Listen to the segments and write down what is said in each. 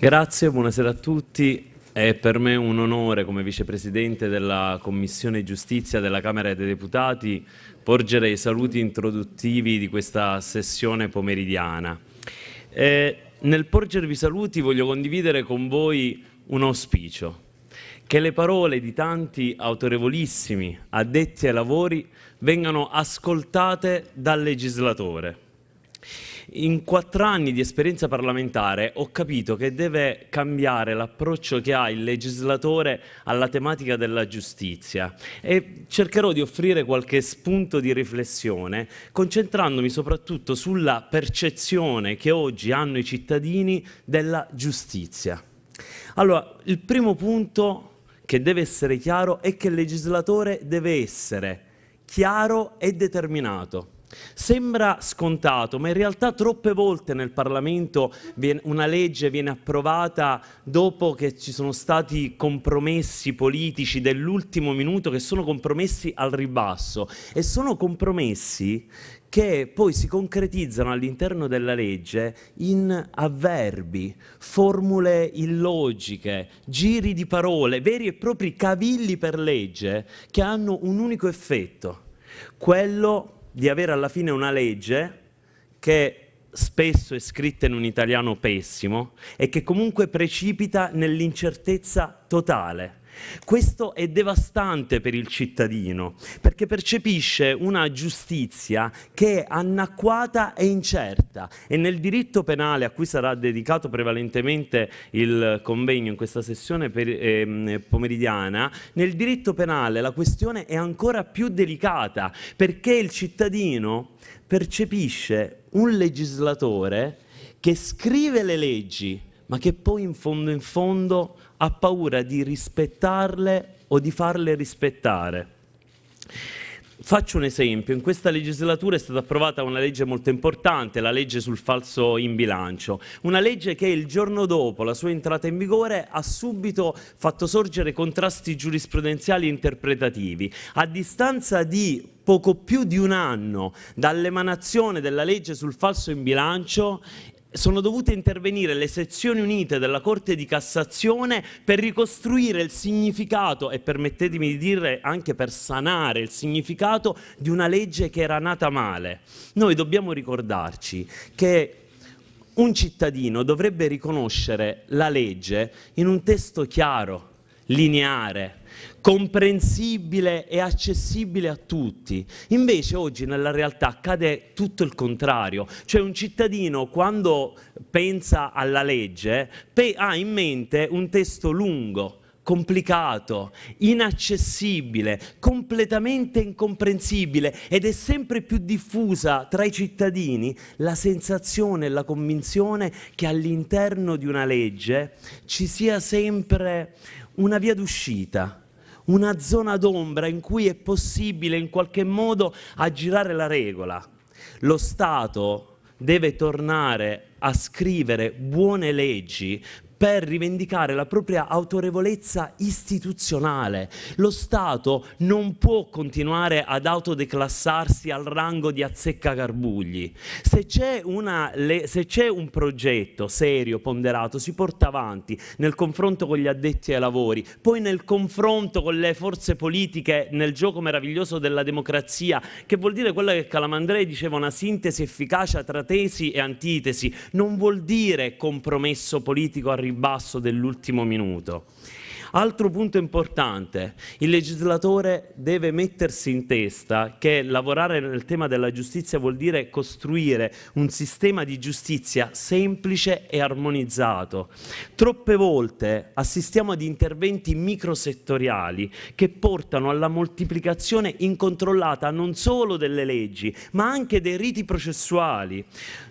Grazie, buonasera a tutti. È per me un onore come vicepresidente della Commissione Giustizia della Camera dei Deputati porgere i saluti introduttivi di questa sessione pomeridiana. E nel porgervi saluti voglio condividere con voi un auspicio, che le parole di tanti autorevolissimi addetti ai lavori vengano ascoltate dal legislatore in quattro anni di esperienza parlamentare ho capito che deve cambiare l'approccio che ha il legislatore alla tematica della giustizia e cercherò di offrire qualche spunto di riflessione concentrandomi soprattutto sulla percezione che oggi hanno i cittadini della giustizia. Allora, il primo punto che deve essere chiaro è che il legislatore deve essere chiaro e determinato. Sembra scontato, ma in realtà troppe volte nel Parlamento una legge viene approvata dopo che ci sono stati compromessi politici dell'ultimo minuto che sono compromessi al ribasso e sono compromessi che poi si concretizzano all'interno della legge in avverbi, formule illogiche, giri di parole, veri e propri cavilli per legge che hanno un unico effetto, quello di avere alla fine una legge che spesso è scritta in un italiano pessimo e che comunque precipita nell'incertezza totale. Questo è devastante per il cittadino, perché percepisce una giustizia che è anacquata e incerta e nel diritto penale a cui sarà dedicato prevalentemente il convegno in questa sessione per, eh, pomeridiana, nel diritto penale la questione è ancora più delicata perché il cittadino percepisce un legislatore che scrive le leggi ma che poi in fondo in fondo ha paura di rispettarle o di farle rispettare. Faccio un esempio, in questa legislatura è stata approvata una legge molto importante, la legge sul falso in bilancio, una legge che il giorno dopo la sua entrata in vigore ha subito fatto sorgere contrasti giurisprudenziali interpretativi. A distanza di poco più di un anno dall'emanazione della legge sul falso in bilancio sono dovute intervenire le sezioni unite della Corte di Cassazione per ricostruire il significato e permettetemi di dire anche per sanare il significato di una legge che era nata male. Noi dobbiamo ricordarci che un cittadino dovrebbe riconoscere la legge in un testo chiaro, lineare, comprensibile e accessibile a tutti. Invece oggi nella realtà accade tutto il contrario, cioè un cittadino quando pensa alla legge ha in mente un testo lungo, complicato, inaccessibile, completamente incomprensibile ed è sempre più diffusa tra i cittadini la sensazione e la convinzione che all'interno di una legge ci sia sempre una via d'uscita, una zona d'ombra in cui è possibile in qualche modo aggirare la regola. Lo Stato deve tornare a scrivere buone leggi per rivendicare la propria autorevolezza istituzionale. Lo Stato non può continuare ad autodeclassarsi al rango di azzeccagarbugli. Se c'è, una, le, se c'è un progetto serio, ponderato, si porta avanti nel confronto con gli addetti ai lavori, poi nel confronto con le forze politiche nel gioco meraviglioso della democrazia, che vuol dire quella che Calamandrei diceva, una sintesi efficace tra tesi e antitesi, non vuol dire compromesso politico arrivato ribasso dell'ultimo minuto. Altro punto importante, il legislatore deve mettersi in testa che lavorare nel tema della giustizia vuol dire costruire un sistema di giustizia semplice e armonizzato. Troppe volte assistiamo ad interventi microsettoriali che portano alla moltiplicazione incontrollata non solo delle leggi, ma anche dei riti processuali.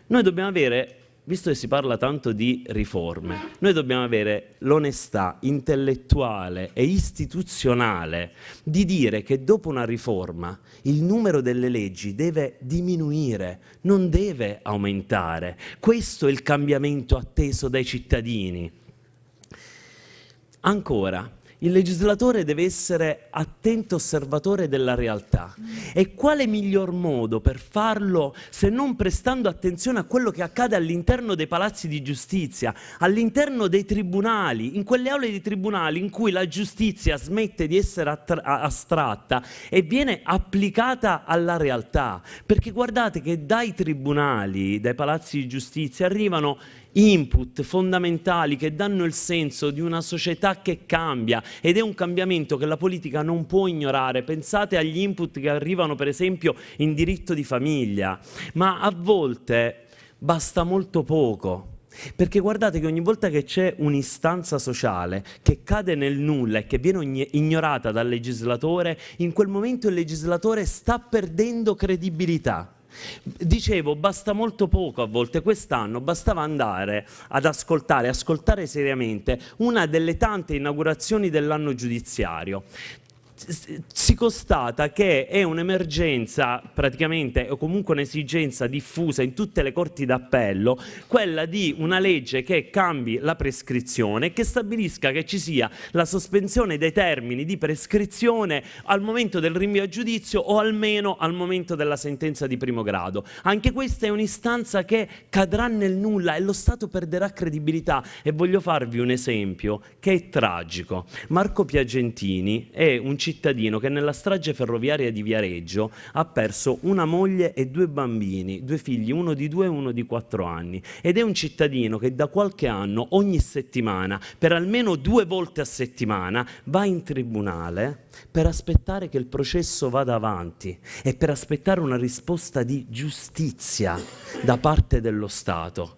Noi dobbiamo avere visto che si parla tanto di riforme, noi dobbiamo avere l'onestà intellettuale e istituzionale di dire che dopo una riforma il numero delle leggi deve diminuire, non deve aumentare. Questo è il cambiamento atteso dai cittadini. Ancora, il legislatore deve essere attento osservatore della realtà. E quale miglior modo per farlo se non prestando attenzione a quello che accade all'interno dei palazzi di giustizia, all'interno dei tribunali, in quelle aule di tribunali in cui la giustizia smette di essere astratta e viene applicata alla realtà. Perché guardate che dai tribunali, dai palazzi di giustizia arrivano input fondamentali che danno il senso di una società che cambia ed è un cambiamento che la politica non può ignorare. Pensate agli input che arrivano per esempio in diritto di famiglia, ma a volte basta molto poco. Perché guardate che ogni volta che c'è un'istanza sociale che cade nel nulla e che viene ignorata dal legislatore, in quel momento il legislatore sta perdendo credibilità. Dicevo, basta molto poco a volte, quest'anno bastava andare ad ascoltare, ascoltare seriamente una delle tante inaugurazioni dell'anno giudiziario si constata che è un'emergenza praticamente o comunque un'esigenza diffusa in tutte le corti d'appello, quella di una legge che cambi la prescrizione, e che stabilisca che ci sia la sospensione dei termini di prescrizione al momento del rinvio a giudizio o almeno al momento della sentenza di primo grado. Anche questa è un'istanza che cadrà nel nulla e lo Stato perderà credibilità e voglio farvi un esempio che è tragico. Marco Piagentini è un cittadino cittadino che nella strage ferroviaria di Viareggio ha perso una moglie e due bambini, due figli, uno di due e uno di quattro anni. Ed è un cittadino che da qualche anno, ogni settimana, per almeno due volte a settimana, va in tribunale per aspettare che il processo vada avanti e per aspettare una risposta di giustizia da parte dello Stato.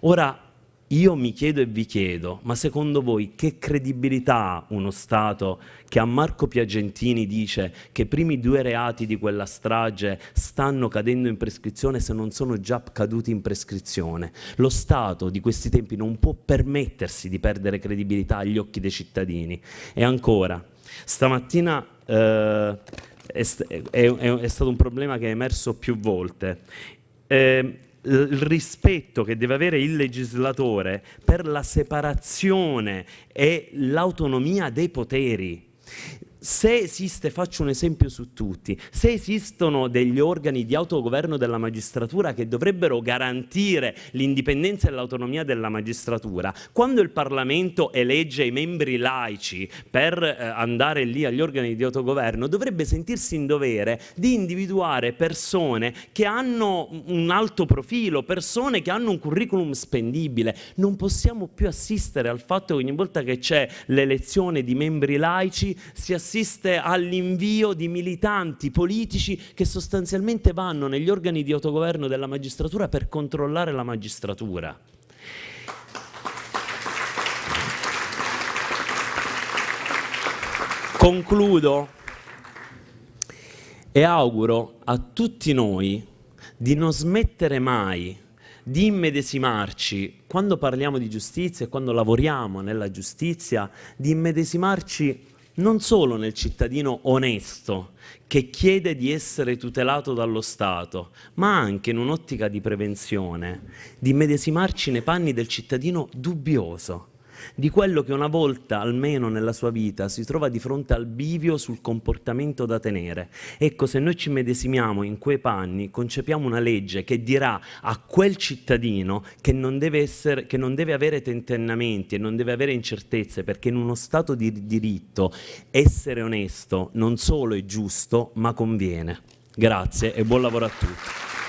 Ora, io mi chiedo e vi chiedo, ma secondo voi che credibilità ha uno Stato che a Marco Piagentini dice che i primi due reati di quella strage stanno cadendo in prescrizione se non sono già caduti in prescrizione? Lo Stato di questi tempi non può permettersi di perdere credibilità agli occhi dei cittadini. E ancora, stamattina... Eh, è, è, è, stato un problema che è emerso più volte. Eh, eh, il rispetto che deve avere il legislatore per la separazione e l'autonomia dei poteri se esiste, faccio un esempio su tutti, se esistono degli organi di autogoverno della magistratura che dovrebbero garantire l'indipendenza e l'autonomia della magistratura, quando il Parlamento elegge i membri laici per eh, andare lì agli organi di autogoverno, dovrebbe sentirsi in dovere di individuare persone che hanno un alto profilo, persone che hanno un curriculum spendibile. Non possiamo più assistere al fatto che ogni volta che c'è l'elezione di membri laici si assiste assiste all'invio di militanti politici che sostanzialmente vanno negli organi di autogoverno della magistratura per controllare la magistratura. Concludo e auguro a tutti noi di non smettere mai di immedesimarci, quando parliamo di giustizia e quando lavoriamo nella giustizia, di immedesimarci non solo nel cittadino onesto che chiede di essere tutelato dallo Stato, ma anche in un'ottica di prevenzione, di medesimarci nei panni del cittadino dubbioso di quello che una volta almeno nella sua vita si trova di fronte al bivio sul comportamento da tenere. Ecco, se noi ci medesimiamo in quei panni, concepiamo una legge che dirà a quel cittadino che non deve, essere, che non deve avere tentennamenti e non deve avere incertezze, perché in uno Stato di diritto essere onesto non solo è giusto, ma conviene. Grazie e buon lavoro a tutti.